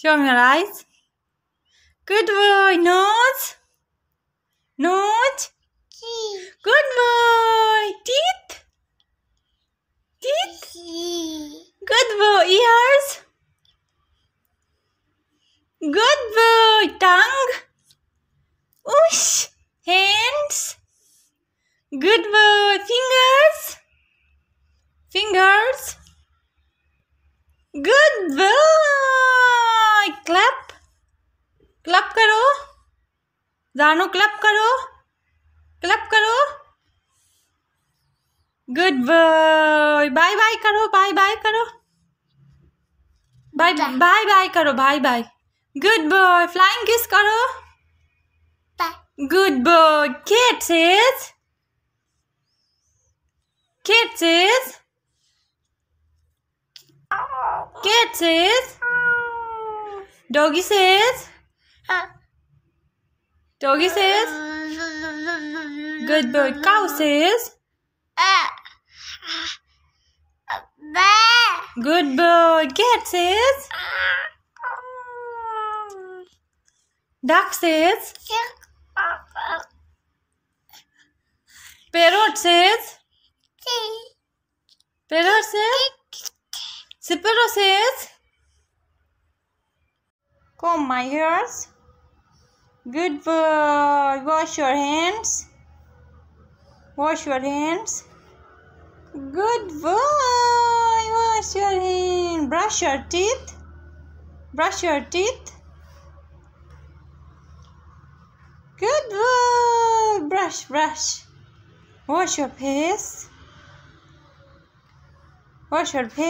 Show your eyes. Good boy. Nose. Nose. Good boy. Teeth. Teeth. Good boy. Ears. Good boy. Tongue. Oosh. Hands. Good boy. Fingers. Fingers. Good boy. Clap करो जानो clap करो clap करो good bye bye bye करो bye bye करो bye bye bye करो bye bye good boy flying kiss करो good boy Kids is Kids is Kids is doggy says Doggy says, Good bird. Cow says, Good bird. Cat says, Duck says, Parrot says, Parrot says, Sparrow says, Comb my ears. Good boy. Wash your hands. Wash your hands. Good boy. Wash your hands. Brush your teeth. Brush your teeth. Good boy. Brush, brush. Wash your face. Wash your face.